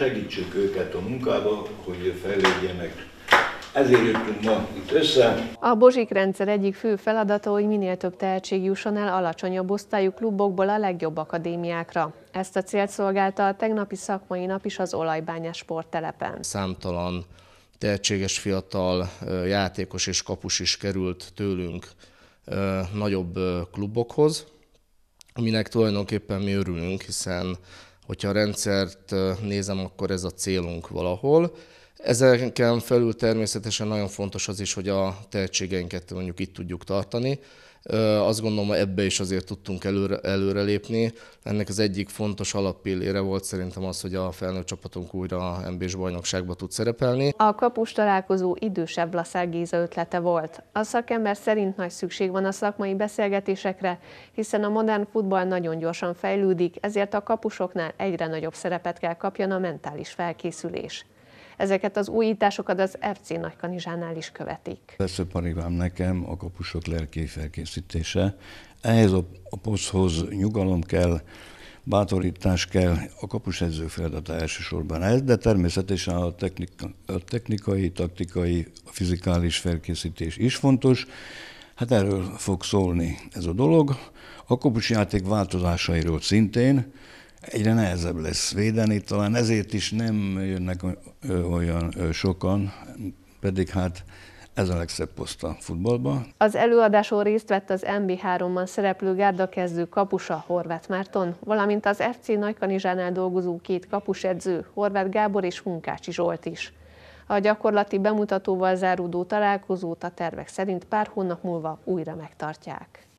segítsük őket a munkába, hogy fejlődjenek. Ezért jöttünk ma itt össze. A Bozsik rendszer egyik fő feladata, hogy minél több tehetség jusson el alacsonyabb osztályú klubokból a legjobb akadémiákra. Ezt a célt szolgálta a tegnapi szakmai nap is az olajbányás sporttelepen. Számtalan tehetséges fiatal játékos és kapus is került tőlünk nagyobb klubokhoz, aminek tulajdonképpen mi örülünk, hiszen Hogyha a rendszert nézem, akkor ez a célunk valahol. Ezeken felül természetesen nagyon fontos az is, hogy a tehetségeinket mondjuk itt tudjuk tartani. Azt gondolom, hogy ebbe is azért tudtunk előre, előrelépni. Ennek az egyik fontos alappillére volt szerintem az, hogy a felnőtt csapatunk újra a MB-s bajnokságba tud szerepelni. A kapus találkozó idősebb Lasszár Géza ötlete volt. A szakember szerint nagy szükség van a szakmai beszélgetésekre, hiszen a modern futball nagyon gyorsan fejlődik, ezért a kapusoknál egyre nagyobb szerepet kell kapjon a mentális felkészülés ezeket az újításokat az FC Nagykanizsánál is követik. Persze parivám nekem a kapusok lelki felkészítése. Ehhez a, a poszhoz nyugalom kell, bátorítás kell, a kapus edző feladata elsősorban ez, de természetesen a, technika, a technikai, taktikai, a fizikális felkészítés is fontos. Hát erről fog szólni ez a dolog. A játék változásairól szintén, egyre nehezebb lesz védeni, talán ezért is nem jönnek olyan sokan, pedig hát ez a legszebb poszt a futballban. Az előadáson részt vett az MB3-ban szereplő kezdő kapusa Horváth Márton, valamint az FC Nagykanizsánál dolgozó két kapusedző Horváth Gábor és Munkácsi Zsolt is. A gyakorlati bemutatóval záródó találkozót a tervek szerint pár hónap múlva újra megtartják.